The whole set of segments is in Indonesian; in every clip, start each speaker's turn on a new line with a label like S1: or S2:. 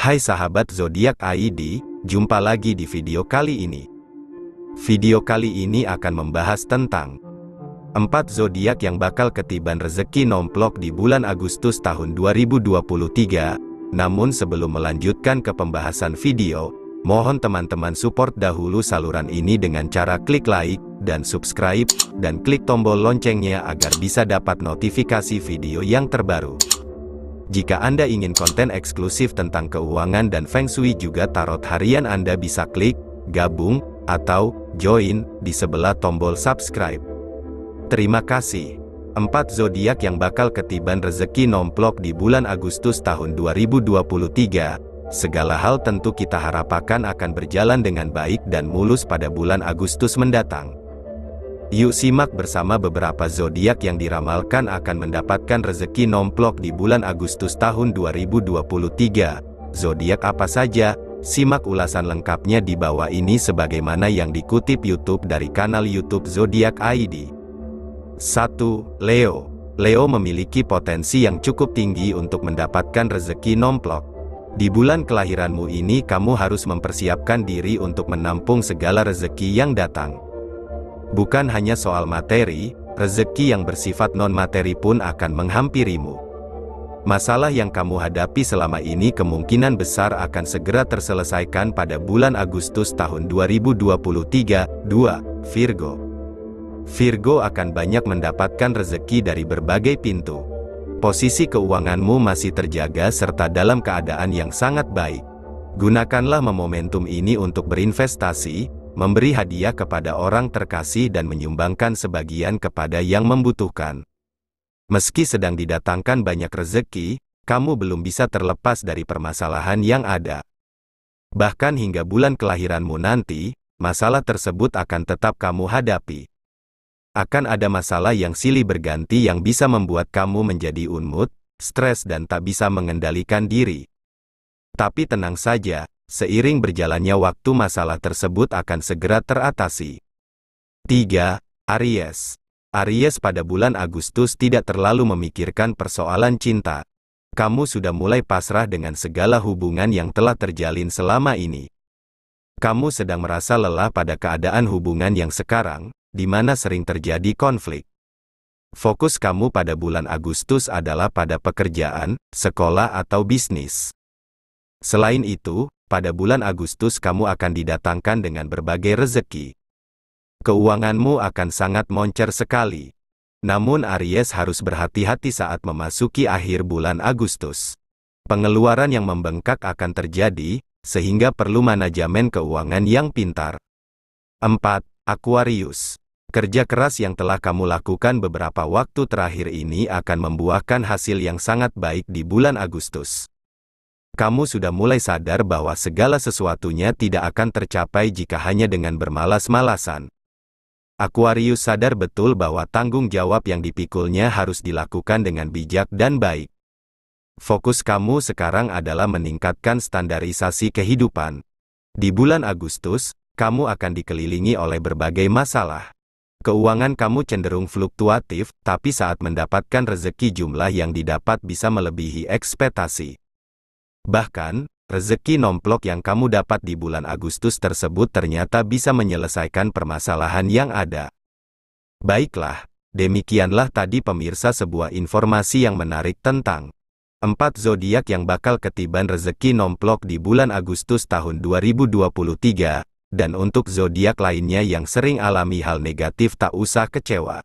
S1: Hai sahabat zodiak ID, jumpa lagi di video kali ini. Video kali ini akan membahas tentang 4 zodiak yang bakal ketiban rezeki nomplok di bulan Agustus tahun 2023. Namun sebelum melanjutkan ke pembahasan video, mohon teman-teman support dahulu saluran ini dengan cara klik like dan subscribe dan klik tombol loncengnya agar bisa dapat notifikasi video yang terbaru. Jika Anda ingin konten eksklusif tentang keuangan dan Feng Shui juga tarot harian Anda bisa klik, gabung, atau join di sebelah tombol subscribe. Terima kasih. Empat zodiak yang bakal ketiban rezeki nomplok di bulan Agustus tahun 2023. Segala hal tentu kita harapkan akan berjalan dengan baik dan mulus pada bulan Agustus mendatang. Yuk simak bersama beberapa zodiak yang diramalkan akan mendapatkan rezeki nomplok di bulan Agustus tahun 2023. Zodiak apa saja? Simak ulasan lengkapnya di bawah ini sebagaimana yang dikutip YouTube dari kanal YouTube Zodiak ID. 1. Leo. Leo memiliki potensi yang cukup tinggi untuk mendapatkan rezeki nomplok. Di bulan kelahiranmu ini kamu harus mempersiapkan diri untuk menampung segala rezeki yang datang. Bukan hanya soal materi, rezeki yang bersifat non-materi pun akan menghampirimu. Masalah yang kamu hadapi selama ini kemungkinan besar akan segera terselesaikan pada bulan Agustus tahun 2023. 2. Virgo Virgo akan banyak mendapatkan rezeki dari berbagai pintu. Posisi keuanganmu masih terjaga serta dalam keadaan yang sangat baik. Gunakanlah momentum ini untuk berinvestasi, memberi hadiah kepada orang terkasih dan menyumbangkan sebagian kepada yang membutuhkan. Meski sedang didatangkan banyak rezeki, kamu belum bisa terlepas dari permasalahan yang ada. Bahkan hingga bulan kelahiranmu nanti, masalah tersebut akan tetap kamu hadapi. Akan ada masalah yang silih berganti yang bisa membuat kamu menjadi unmut, stres dan tak bisa mengendalikan diri. Tapi tenang saja, seiring berjalannya waktu masalah tersebut akan segera teratasi. 3. Aries Aries pada bulan Agustus tidak terlalu memikirkan persoalan cinta. Kamu sudah mulai pasrah dengan segala hubungan yang telah terjalin selama ini. Kamu sedang merasa lelah pada keadaan hubungan yang sekarang, di mana sering terjadi konflik. Fokus kamu pada bulan Agustus adalah pada pekerjaan, sekolah atau bisnis. Selain itu, pada bulan Agustus kamu akan didatangkan dengan berbagai rezeki. Keuanganmu akan sangat moncer sekali. Namun Aries harus berhati-hati saat memasuki akhir bulan Agustus. Pengeluaran yang membengkak akan terjadi, sehingga perlu manajemen keuangan yang pintar. 4. Aquarius Kerja keras yang telah kamu lakukan beberapa waktu terakhir ini akan membuahkan hasil yang sangat baik di bulan Agustus kamu sudah mulai sadar bahwa segala sesuatunya tidak akan tercapai jika hanya dengan bermalas-malasan. Aquarius sadar betul bahwa tanggung jawab yang dipikulnya harus dilakukan dengan bijak dan baik. Fokus kamu sekarang adalah meningkatkan standarisasi kehidupan. Di bulan Agustus, kamu akan dikelilingi oleh berbagai masalah. Keuangan kamu cenderung fluktuatif, tapi saat mendapatkan rezeki jumlah yang didapat bisa melebihi ekspektasi. Bahkan, rezeki nomplok yang kamu dapat di bulan Agustus tersebut ternyata bisa menyelesaikan permasalahan yang ada. Baiklah, demikianlah tadi pemirsa sebuah informasi yang menarik tentang 4 zodiak yang bakal ketiban rezeki nomplok di bulan Agustus tahun 2023 dan untuk zodiak lainnya yang sering alami hal negatif tak usah kecewa.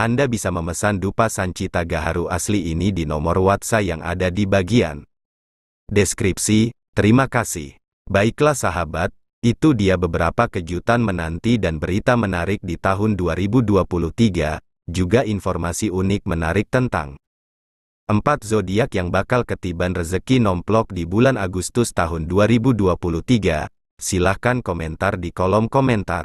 S1: anda bisa memesan dupa sancita gaharu asli ini di nomor WhatsApp yang ada di bagian deskripsi. Terima kasih. Baiklah sahabat, itu dia beberapa kejutan menanti dan berita menarik di tahun 2023, juga informasi unik menarik tentang 4 zodiak yang bakal ketiban rezeki nomplok di bulan Agustus tahun 2023. Silahkan komentar di kolom komentar.